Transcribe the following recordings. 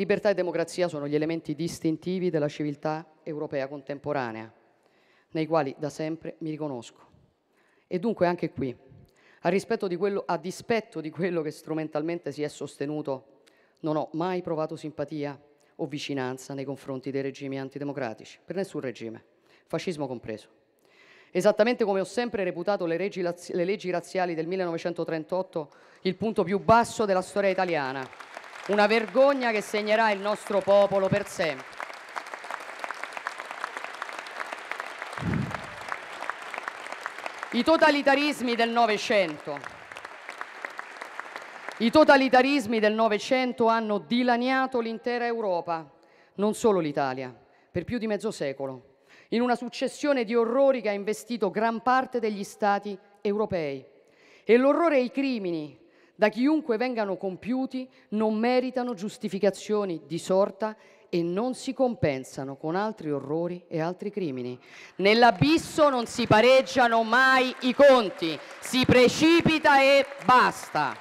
Libertà e democrazia sono gli elementi distintivi della civiltà europea contemporanea, nei quali da sempre mi riconosco. E dunque anche qui, a, di quello, a dispetto di quello che strumentalmente si è sostenuto, non ho mai provato simpatia o vicinanza nei confronti dei regimi antidemocratici, per nessun regime, fascismo compreso. Esattamente come ho sempre reputato le, leggi razziali del 1938 il punto più basso della storia italiana. Una vergogna che segnerà il nostro popolo per sempre. I totalitarismi del Novecento. I totalitarismi del Novecento hanno dilaniato l'intera Europa, non solo l'Italia, per più di mezzo secolo, in una successione di orrori che ha investito gran parte degli Stati europei. E l'orrore e i crimini da chiunque vengano compiuti non meritano giustificazioni di sorta e non si compensano con altri orrori e altri crimini. Nell'abisso non si pareggiano mai i conti, si precipita e basta.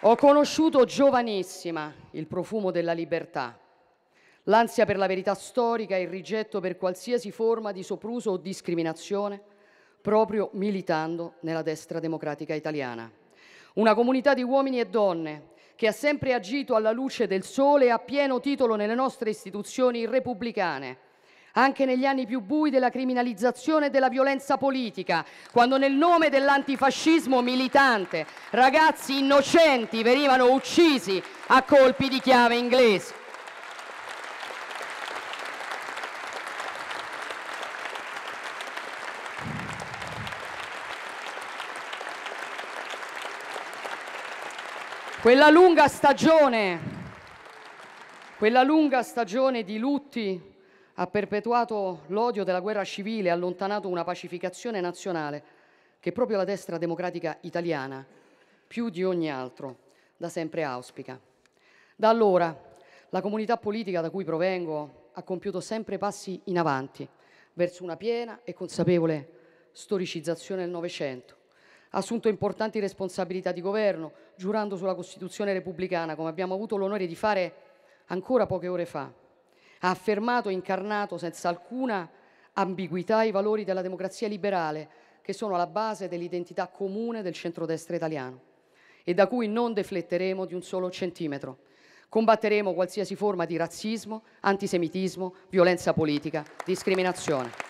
Ho conosciuto giovanissima il profumo della libertà l'ansia per la verità storica e il rigetto per qualsiasi forma di sopruso o discriminazione, proprio militando nella destra democratica italiana. Una comunità di uomini e donne che ha sempre agito alla luce del sole e a pieno titolo nelle nostre istituzioni repubblicane, anche negli anni più bui della criminalizzazione e della violenza politica, quando nel nome dell'antifascismo militante ragazzi innocenti venivano uccisi a colpi di chiave inglese. Quella lunga stagione, quella lunga stagione di lutti ha perpetuato l'odio della guerra civile e allontanato una pacificazione nazionale che proprio la destra democratica italiana, più di ogni altro, da sempre auspica. Da allora la comunità politica da cui provengo ha compiuto sempre passi in avanti verso una piena e consapevole storicizzazione del Novecento, ha assunto importanti responsabilità di governo, giurando sulla Costituzione repubblicana, come abbiamo avuto l'onore di fare ancora poche ore fa. Ha affermato e incarnato senza alcuna ambiguità i valori della democrazia liberale, che sono alla base dell'identità comune del centrodestra italiano e da cui non defletteremo di un solo centimetro. Combatteremo qualsiasi forma di razzismo, antisemitismo, violenza politica, discriminazione.